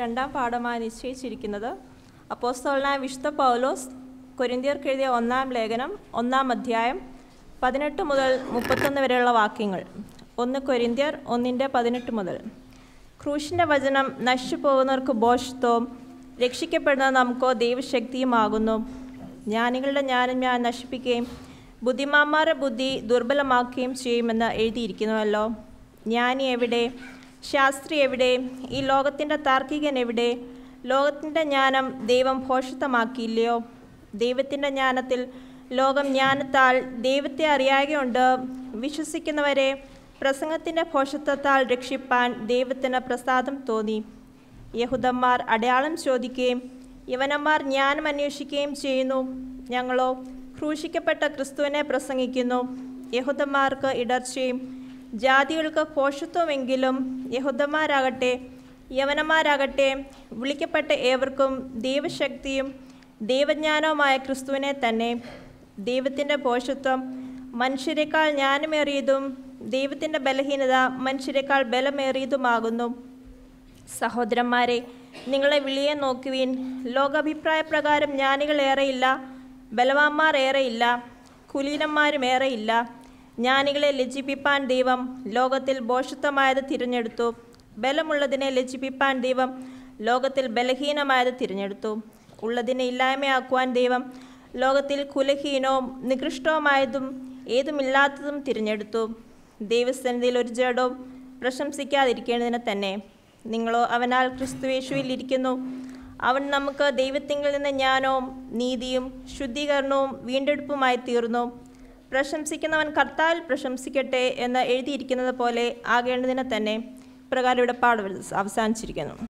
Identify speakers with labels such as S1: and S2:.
S1: രണ്ടാം പാഠമായി നിശ്ചയിച്ചിരിക്കുന്നത് അപ്പോസ്തോളനായ വിശുദ്ധ പൗലോസ് കൊരിന്തിയർക്കെഴുതിയ ഒന്നാം ലേഖനം ഒന്നാം അധ്യായം പതിനെട്ട് മുതൽ മുപ്പത്തൊന്ന് വരെയുള്ള വാക്യങ്ങൾ ഒന്ന് കൊരിന്തിയർ ഒന്നിൻ്റെ പതിനെട്ട് മുതൽ ക്രൂശിൻ്റെ വചനം നശിച്ചു പോകുന്നവർക്ക് ബോഷത്വവും രക്ഷിക്കപ്പെടുന്ന നമുക്കോ ദൈവശക്തിയുമാകുന്നു ജ്ഞാനികളുടെ ജ്ഞാനം ഞാൻ നശിപ്പിക്കുകയും ബുദ്ധിമാന്മാരുടെ ബുദ്ധി ദുർബലമാക്കുകയും ചെയ്യുമെന്ന് എഴുതിയിരിക്കുന്നുവല്ലോ ജ്ഞാനി എവിടെ ശാസ്ത്രി എവിടെ ഈ ലോകത്തിൻ്റെ താർക്കികൻ എവിടെ ലോകത്തിൻ്റെ ജ്ഞാനം ദൈവം ഭോഷിത്തമാക്കിയില്ലയോ ദൈവത്തിൻ്റെ ജ്ഞാനത്തിൽ ലോകം ജ്ഞാനത്താൽ ദൈവത്തെ അറിയാകെയുണ്ട് വിശ്വസിക്കുന്നവരെ പ്രസംഗത്തിൻ്റെ ഭോഷത്വത്താൽ രക്ഷിപ്പാൻ ദൈവത്തിന് പ്രസാദം തോന്നി യഹുദന്മാർ അടയാളം ചോദിക്കുകയും യവനന്മാർ ജ്ഞാനം അന്വേഷിക്കുകയും ചെയ്യുന്നു ഞങ്ങളോ ക്രൂശിക്കപ്പെട്ട ക്രിസ്തുവിനെ പ്രസംഗിക്കുന്നു യഹുദന്മാർക്ക് ഇടർച്ചയും ജാതികൾക്ക് ഭോഷത്വമെങ്കിലും യഹൂദന്മാരാകട്ടെ യവനന്മാരാകട്ടെ വിളിക്കപ്പെട്ട ഏവർക്കും ദൈവശക്തിയും ദൈവജ്ഞാനവുമായ ക്രിസ്തുവിനെ തന്നെ ദൈവത്തിൻ്റെ പോഷത്വം മനുഷ്യരെക്കാൾ ജ്ഞാനമേറിയതും ദൈവത്തിൻ്റെ ബലഹീനത മനുഷ്യരെക്കാൾ ബലമേറിയതുമാകുന്നു സഹോദരന്മാരെ നിങ്ങളെ വിളിയെ നോക്കുവിൻ ലോകാഭിപ്രായ പ്രകാരം ജ്ഞാനികൾ ബലവാന്മാർ ഏറെയില്ല കുലീനന്മാരും ഏറെയില്ല ജ്ഞാനികളെ ലജ്ജിപ്പിപ്പാൻ ദൈവം ലോകത്തിൽ ഭോഷത്വമായത് തിരഞ്ഞെടുത്തു ബലമുള്ളതിനെ ലജ്ജിപ്പിപ്പാൻ ദൈവം ലോകത്തിൽ ബലഹീനമായത് തിരഞ്ഞെടുത്തു ഉള്ളതിനെ ഇല്ലായ്മയാക്കുവാൻ ദൈവം ലോകത്തിൽ കുലഹീനവും നികൃഷ്ടവുമായതും ഏതുമില്ലാത്തതും തിരഞ്ഞെടുത്തു ദൈവസന്നിധിയിൽ ഒരു ജഡവും പ്രശംസിക്കാതിരിക്കേണ്ടതിന് തന്നെ നിങ്ങളോ അവനാൽ ക്രിസ്തുവേശുവിൽ ഇരിക്കുന്നു അവൻ നമുക്ക് ദൈവത്തിങ്കിൽ നിന്ന് ജ്ഞാനവും നീതിയും ശുദ്ധീകരണവും വീണ്ടെടുപ്പുമായി തീർന്നു പ്രശംസിക്കുന്നവൻ കർത്താവിൽ പ്രശംസിക്കട്ടെ എന്ന് എഴുതിയിരിക്കുന്നത് പോലെ ആകേണ്ടതിനെ തന്നെ പ്രകാരം ഇവിടെ പാഠം അവസാനിച്ചിരിക്കുന്നു